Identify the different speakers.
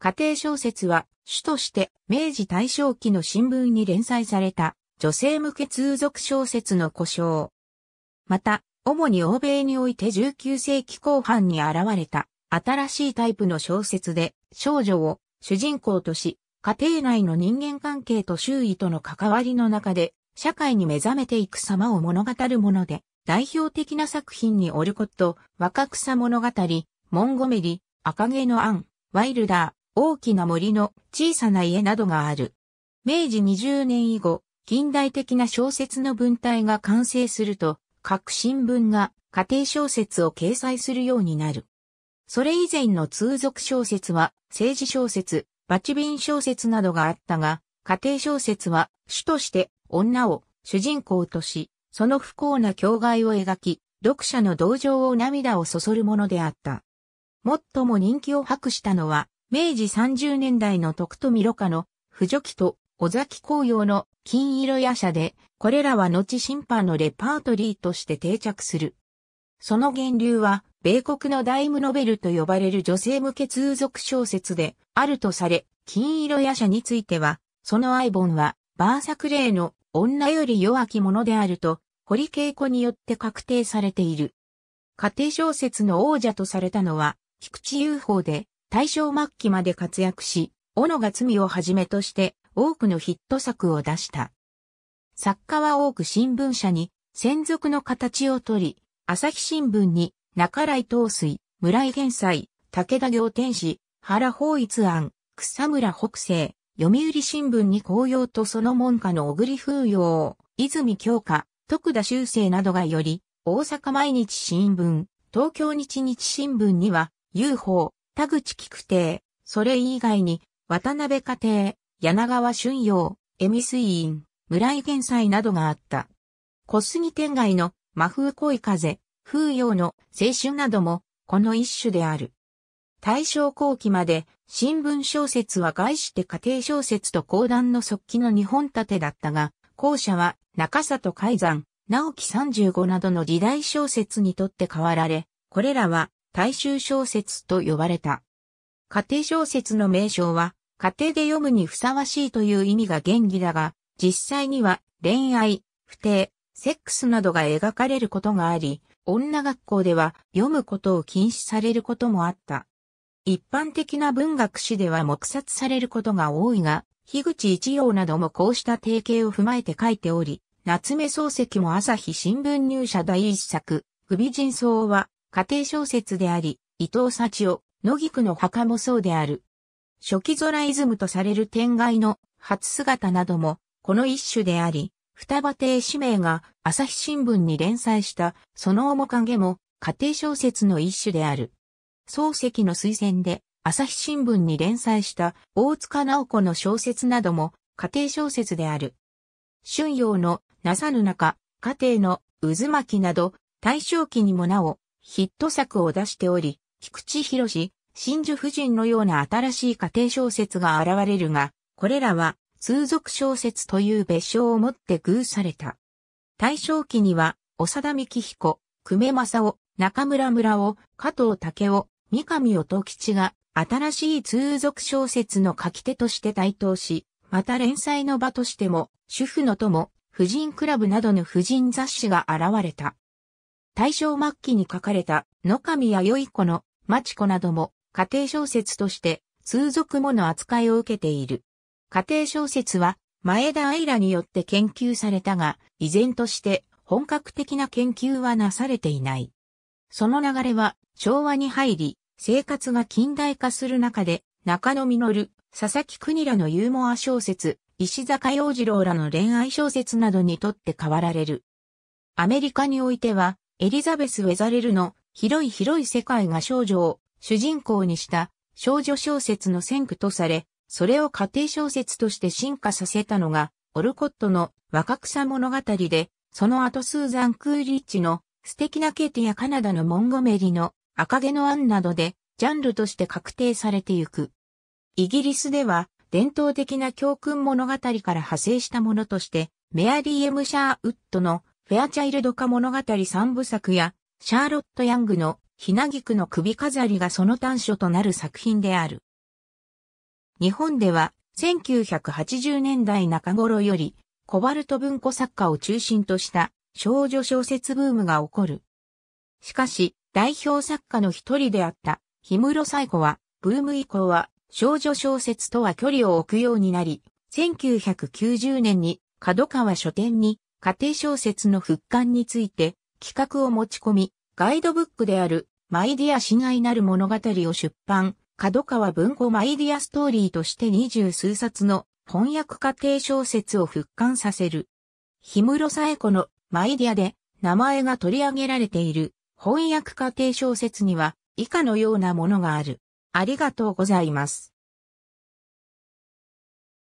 Speaker 1: 家庭小説は主として明治大正期の新聞に連載された女性向け通俗小説の故障。また、主に欧米において19世紀後半に現れた新しいタイプの小説で少女を主人公とし、家庭内の人間関係と周囲との関わりの中で社会に目覚めていく様を物語るもので、代表的な作品にオルコット、若草物語、モンゴメリ、赤毛のアン、ワイルダー、大きな森の小さな家などがある。明治20年以後、近代的な小説の文体が完成すると、各新聞が家庭小説を掲載するようになる。それ以前の通俗小説は政治小説、バチビン小説などがあったが、家庭小説は主として女を主人公とし、その不幸な境涯を描き、読者の同情を涙をそそるものであった。最も人気を博したのは、明治30年代の徳富ろ過の婦助記と尾崎紅葉の金色夜叉で、これらは後審判のレパートリーとして定着する。その源流は、米国のダイムノベルと呼ばれる女性向け通俗小説であるとされ、金色夜叉については、そのアイボンは、バーサクレイの女より弱き者であると、堀恵子によって確定されている。家庭小説の王者とされたのは、菊池雄法で、大正末期まで活躍し、小野が罪をはじめとして多くのヒット作を出した。作家は多く新聞社に専属の形をとり、朝日新聞に中来東水、村井玄斎、武田行天使、原法一案、草村北西、読売新聞に紅葉とその門下の小栗風陽、泉京花、徳田修正などがより、大阪毎日新聞、東京日日新聞には、UFO、田口菊亭、それ以外に、渡辺家庭、柳川春陽、恵美水院、村井玄斎などがあった。小杉天外の真風恋風、風陽の青春なども、この一種である。大正後期まで新聞小説は概して家庭小説と講談の即記の二本立てだったが、後者は中里海山、直木35などの時代小説にとって変わられ、これらは大衆小説と呼ばれた。家庭小説の名称は、家庭で読むにふさわしいという意味が原義だが、実際には恋愛、不定、セックスなどが描かれることがあり、女学校では読むことを禁止されることもあった。一般的な文学史では黙殺されることが多いが、樋口一葉などもこうした提携を踏まえて書いており、夏目漱石も朝日新聞入社第一作、首人僧は家庭小説であり、伊藤幸夫、野木区の墓もそうである。初期空イズムとされる天外の初姿なども、この一種であり、双葉亭氏名が朝日新聞に連載したその面影も家庭小説の一種である。漱石の推薦で朝日新聞に連載した大塚直子の小説なども家庭小説である。春陽のなさぬ中、家庭の渦巻きなど大正期にもなおヒット作を出しており、菊池博士、真珠夫人のような新しい家庭小説が現れるが、これらは通俗小説という別称をもって偶された。大正期には、長田幹彦、久米正夫、中村村夫、加藤武夫、三上音吉が新しい通俗小説の書き手として台頭し、また連載の場としても、主婦の友、婦人クラブなどの婦人雑誌が現れた。大正末期に書かれた野上良い子の町子なども家庭小説として通俗もの扱いを受けている。家庭小説は前田愛らによって研究されたが、依然として本格的な研究はなされていない。その流れは昭和に入り、生活が近代化する中で、中野実、佐々木国らのユーモア小説、石坂洋次郎らの恋愛小説などにとって変わられる。アメリカにおいては、エリザベス・ウェザレルの広い広い世界が少女を主人公にした少女小説の先駆とされ、それを家庭小説として進化させたのが、オルコットの若草物語で、その後スーザン・クーリッチの素敵なケーテやカナダのモンゴメリの赤毛のアンなどで、ジャンルとして確定されてゆく。イギリスでは、伝統的な教訓物語から派生したものとして、メアリー・エム・シャーウッドのフェアチャイルド化物語三部作や、シャーロット・ヤングの、ひなぎくの首飾りがその短所となる作品である。日本では、1980年代中頃より、コバルト文庫作家を中心とした少女小説ブームが起こる。しかし、代表作家の一人であった、氷室イコは、ブーム以降は、少女小説とは距離を置くようになり、1990年に、角川書店に家庭小説の復刊について企画を持ち込み、ガイドブックであるマイディア親愛なる物語を出版、角川文庫マイディアストーリーとして二十数冊の翻訳家庭小説を復刊させる。氷室冴子のマイディアで名前が取り上げられている翻訳家庭小説には以下のようなものがある。ありがとうございます。